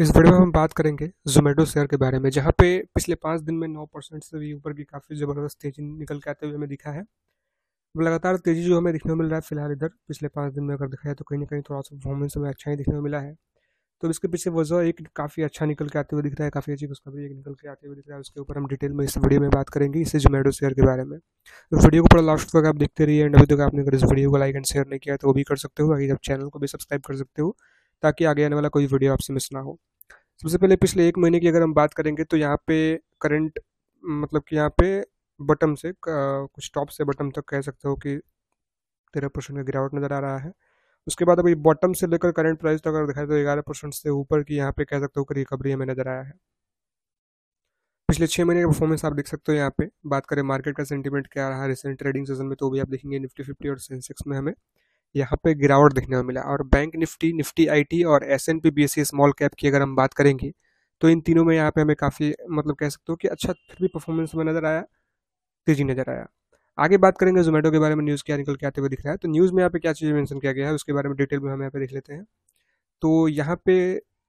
इस वीडियो में हम बात करेंगे जोमेटो शेयर के बारे में जहाँ पे पिछले पाँच दिन में नौ परसेंट से भी ऊपर की काफ़ी ज़बरदस्त तेज़ी निकल के आते हुए हमें दिखा है मतलब लगातार तेज़ी जो हमें दिखने को मिल रहा है फिलहाल इधर पिछले पाँच दिन में अगर दिखाया तो कहीं ना कहीं थोड़ा सा परफॉर्मेंस हमें अच्छा ही दिखने को मिला है तो इसके पीछे वजह एक काफ़ी अच्छा निकल के आते हुए दिख रहा है काफ़ी अच्छी खुशखबरी एक निकल के आते हुए दिख रहा है उसके ऊपर हम डिटेल में इस वीडियो में बात करेंगे इसे जोमेटो शेयर के बारे में तो वीडियो को पूरा लास्ट तक आप देखते रहिए एंड अभी तक आपने अगर इस वीडियो को लाइक एंड शेयर नहीं किया तो वो भी कर सकते हो अगर आप चैनल को भी सब्सक्राइब कर सकते हो ताकि आगे आने वाला कोई वीडियो आपसे मिस ना हो सबसे पहले पिछले एक महीने की अगर हम बात करेंगे तो यहाँ पे करंट मतलब कि यहाँ पे बटम से कुछ टॉप से बटम तक कह सकते हो कि तेरह परसेंट का गिरावट नज़र आ रहा है उसके बाद अभी बॉटम से लेकर करंट प्राइस तक अगर दिखाए तो ग्यारह परसेंट से ऊपर की यहाँ पे कह सकते हो कि रिकवरी हमें नज़र आया है पिछले छः महीने का परफॉर्मेंस आप देख सकते हो यहाँ पे बात करें मार्केट का सेंटीमेंट क्या रहा है रिसेंट ट्रेडिंग सीजन में तो भी आप देखेंगे निफ्टी फिफ्टी और सेंसेक्स में हमें यहाँ पे गिरावट देखने को मिला और बैंक निफ्टी निफ्टी आईटी और S and P B S E small cap की अगर हम बात करेंगे तो इन तीनों में यहाँ पे हमें काफ़ी मतलब कह सकते हो कि अच्छा फिर भी परफॉर्मेंस में नज़र आया तेजी नज़र आया आगे बात करेंगे जोमेटो के बारे में न्यूज़ क्या निकल के आते हुए दिख रहा है तो न्यूज़ में यहाँ पे क्या चीज मैंशन किया गया है उसके बारे में डिटेल में हम यहाँ पे देख लेते हैं तो यहाँ पे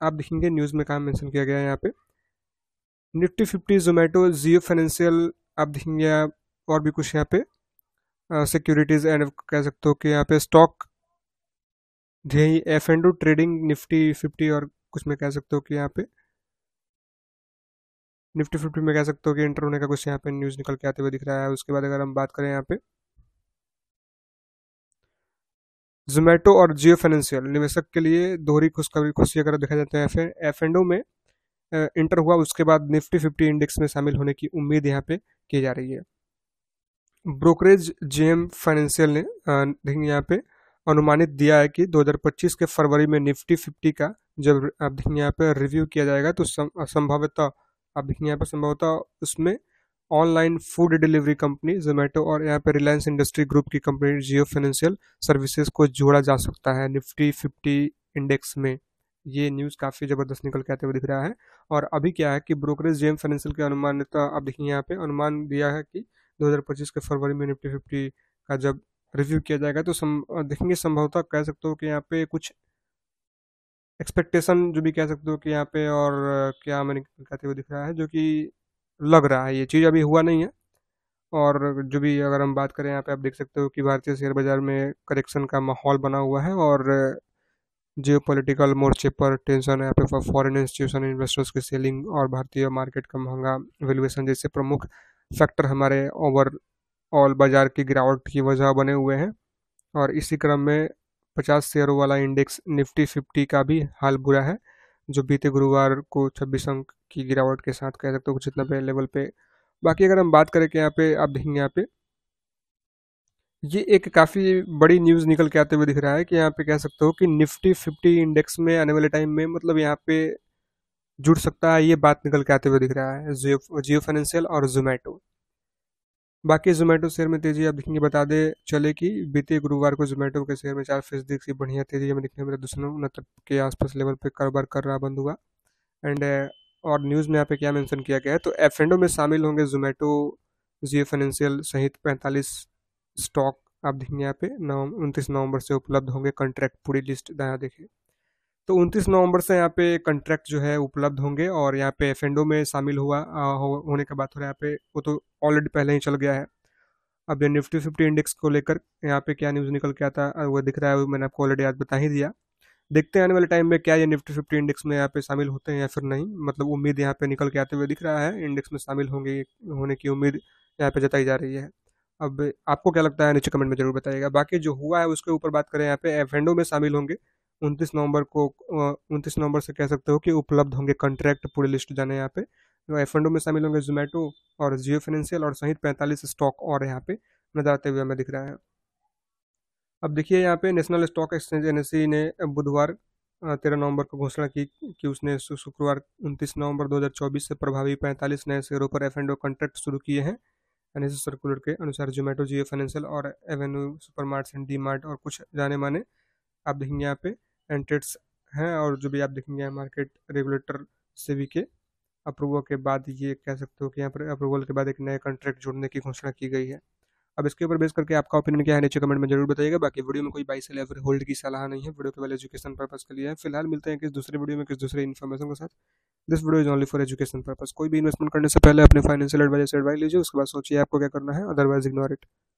आप देखेंगे न्यूज़ में काम मेंशन किया गया है यहाँ पे Nifty fifty Zomato Jio financial आप देखेंगे और भी कुछ यहाँ पे सिक्योरिटीज़ एंड कह सकते हो कि यहाँ पे स्टॉक ध्येय एफ एंड टू ट्रेडिंग निफ्टी फिफ्टी और कुछ में कह सकते हो कि यहाँ पे निफ्टी फिफ्टी में कह सकते हो कि इंटर होने का कुछ यहाँ पे न्यूज़ निकल के आते हुए दिख रहा है उसके बाद अगर हम बात करें यहाँ पे जोमेटो और जियो फाइनेंशियल निवेशक के लिए दोहरी खुशखबरी खुशी अगर देखा जाता है एफ एफ एंड ओ में इंटर हुआ उसके बाद निफ्टी फिफ्टी इंडेक्स में शामिल होने की उम्मीद यहाँ पे की जा रही है ब्रोकरेज जेएम फाइनेंशियल ने देखेंगे यहाँ पे अनुमानित दिया है कि 2025 के फरवरी में निफ्टी 50 का जब आप देखेंगे यहाँ पे रिव्यू किया जाएगा तो संभवतः आप देखेंगे यहाँ पे संभवतः उसमें online food delivery company Zomato और यहाँ पे रिलायंस इंडस्ट्री ग्रुप की कंपनी जियो फाइनेंशियल सर्विसेज को जोड़ा जा सकता है निफ्टी फिफ्टी इंडेक्स में ये न्यूज़ काफ़ी ज़बरदस्त निकल के आते हुए दिख रहा है और अभी क्या है कि ब्रोकरेज जेम फाइनेंशियल के अनुमान ने तो आप देखिए यहाँ पे अनुमान दिया है कि 2025 के फरवरी में निफ्टी फिफ्टी का जब रिव्यू किया जाएगा तो सम, देखेंगे संभवतः कह सकते हो कि यहाँ पे कुछ एक्सपेक्टेशन जो भी कह सकते हो कि यहाँ पे और क्या मैंने कहते हुए दिख रहा है जो कि लग रहा है ये चीज़ अभी हुआ नहीं है और जो भी अगर हम बात करें यहाँ पे आप देख सकते हो कि भारतीय शेयर बाजार में करेक्शन का माहौल बना हुआ है और जियो पोलिटिकल मोर्चे पर टेंशन है यहाँ पे फॉरन इंस्टीट्यूशन इन्वेस्टर्स की सेलिंग और भारतीय मार्केट का महंगा वेलुएसन जैसे प्रमुख सेक्टर हमारे ओवरऑल बाजार की गिरावट की वजह बने हुए हैं और इसी क्रम में पचास शेयरों वाला इंडेक्स निफ्टी फिफ्टी का भी हाल बुरा है जो बीते गुरुवार को छब्बीस अंक की गिरावट के साथ कह सकते हो इतना पे लेवल पे बाकी अगर हम बात करें कि यहाँ पे आप देखेंगे यहाँ पे ये एक काफ़ी बड़ी न्यूज़ निकल के आते हुए दिख रहा है कि यहाँ पे कह सकते हो कि निफ्टी फिफ्टी इंडेक्स में आने वाले टाइम में मतलब यहाँ पे जुड़ सकता है ये बात निकल के आते हुए दिख रहा है जियो जियो फाइनेंशियल और जोमेटो बाकी जोमेटो शेयर में तेजी आप देखेंगे बता दे चले कि बीते गुरुवार को जोमेटो के शेयर में चार फीसदी की बढ़िया तेजी हमें दिखने मिला दो उनहत्तर के आसपास लेवल पर कारोबार कर रहा बंद हुआ एंड और न्यूज़ में यहाँ पे क्या मेंशन किया गया है तो एफ एंडो में शामिल होंगे जोमेटो जियो फाइनेंशियल सहित पैंतालीस स्टॉक आप देखेंगे यहाँ पे नवम उनतीस नवंबर से उपलब्ध होंगे कॉन्ट्रैक्ट पूरी लिस्ट दया देखें तो 29 नवंबर से यहाँ पे कंट्रैक्ट जो है उपलब्ध होंगे और यहाँ पे एफ में शामिल हुआ हो, होने के बाद थोड़ा यहाँ पे वो तो ऑलरेडी पहले ही चल गया है अब ये निफ्टी फिफ्टी इंडेक्स को लेकर यहाँ पे क्या न्यूज़ निकल के आता वो दिख रहा है मैंने आपको ऑलरेडी आज बता ही दिया देखते हैं आने वाले टाइम में क्या ये निफ्टी फिफ्टी इंडेक्स में यहाँ पे शामिल होते हैं या फिर नहीं मतलब उम्मीद यहाँ पे निकल के आते हुए दिख रहा है इंडेक्स में शामिल होंगे होने की उम्मीद यहाँ पे जताई जा रही है अब आपको क्या लगता है नीचे कमेंट में जरूर बताइएगा बाकी जो हुआ है उसके ऊपर बात करें यहाँ पे एफ में शामिल होंगे उनतीस नवंबर को उनतीस नवंबर से कह सकते हो कि उपलब्ध होंगे कॉन्ट्रैक्ट पूरे लिस्ट जाना यहाँ पे एफ एंडो में शामिल होंगे जोमेटो और जियो फाइनेंशियल और सहित पैंतालीस स्टॉक और यहाँ पे नजर आते हुए हमें दिख रहा है अब देखिए यहाँ पे नेशनल स्टॉक एक्सचेंज एन ने बुधवार तेरह नवंबर को घोषणा की कि उसने शुक्रवार उनतीस नवंबर दो से प्रभावी पैंतालीस नए शेयरों पर एफ एंड कॉन्ट्रैक्ट शुरू किए हैं एन सर्कुलर e के अनुसार जोमेटो जियो फाइनेंशियल और Avenue Supermart and D Mart और कुछ जाने माने आप देखेंगे यहाँ पे एंट्रेट्स हैं और जो भी आप देखेंगे मार्केट रेगुलेटर से भी के अप्रूवल के बाद ये कह सकते हो कि यहाँ पर अप्रूवल के बाद एक नए कॉन्ट्रैक्ट जोड़ने की घोषणा की गई है अब इसके ऊपर बेस करके आपका ओपिनियन क्या है नीचे कमेंट में जरूर बताइएगा बाकी वीडियो में कोई बाई सेल या फिर होल्ड की सलाह नहीं है वीडियो केवल एजुकेशन पर्पज के लिए है फिलहाल मिलते हैं किस दूसरे वीडियो में किस दूसरे इन्फॉर्मेशन के साथ this video is only for education purpose कोई भी इन्वेस्टमेंट करने से पहले अपने फाइनेंशियल एडवाइजर से एडवाइस लीजिए उसके बाद सोचिए आपको क्या करना है अदरवाइज इग्नोर इट